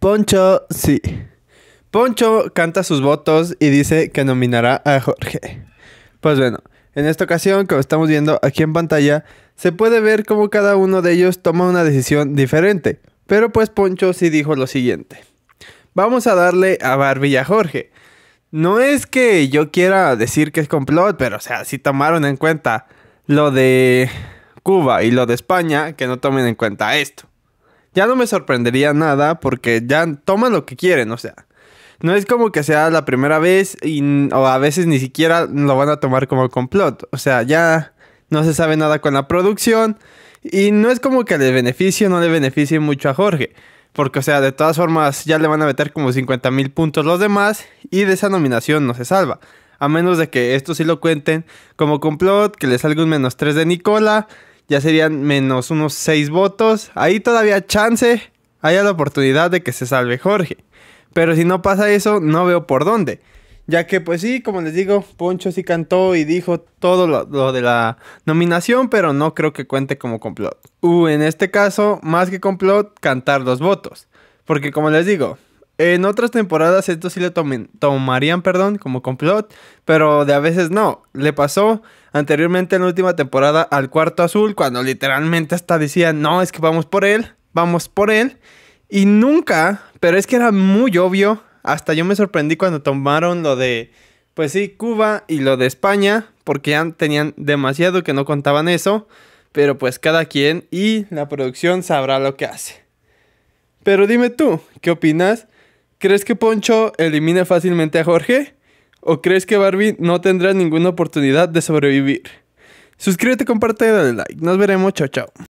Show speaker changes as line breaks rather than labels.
Poncho, sí. Poncho canta sus votos y dice que nominará a Jorge. Pues bueno, en esta ocasión, como estamos viendo aquí en pantalla, se puede ver cómo cada uno de ellos toma una decisión diferente. Pero pues Poncho sí dijo lo siguiente. Vamos a darle a Barbie y a Jorge. No es que yo quiera decir que es complot, pero o sea, si tomaron en cuenta lo de Cuba y lo de España, que no tomen en cuenta esto ya no me sorprendería nada porque ya toman lo que quieren, o sea. No es como que sea la primera vez y, o a veces ni siquiera lo van a tomar como complot. O sea, ya no se sabe nada con la producción y no es como que le beneficie no le beneficie mucho a Jorge. Porque, o sea, de todas formas ya le van a meter como 50 mil puntos los demás y de esa nominación no se salva. A menos de que esto sí lo cuenten como complot, que le salga un menos 3 de Nicola ya serían menos unos 6 votos. Ahí todavía chance, hay la oportunidad de que se salve Jorge. Pero si no pasa eso, no veo por dónde. Ya que pues sí, como les digo, Poncho sí cantó y dijo todo lo, de la nominación, pero no creo que cuente como complot. Uh, en este caso, más que complot, cantar dos votos. Porque como les digo, en otras temporadas esto sí le tomen, tomarían, perdón, como complot, pero de a veces no. Le pasó anteriormente en la última temporada al cuarto azul, cuando literalmente hasta decían, no, es que vamos por él, vamos por él. Y nunca, pero es que era muy obvio, hasta yo me sorprendí cuando tomaron lo de, pues sí, Cuba y lo de España, porque ya tenían demasiado que no contaban eso, pero pues cada quien y la producción sabrá lo que hace. Pero dime tú, ¿qué opinas ¿Crees que Poncho elimina fácilmente a Jorge? ¿O crees que Barbie no tendrá ninguna oportunidad de sobrevivir? Suscríbete, comparte y dale like. Nos veremos. Chao, chao.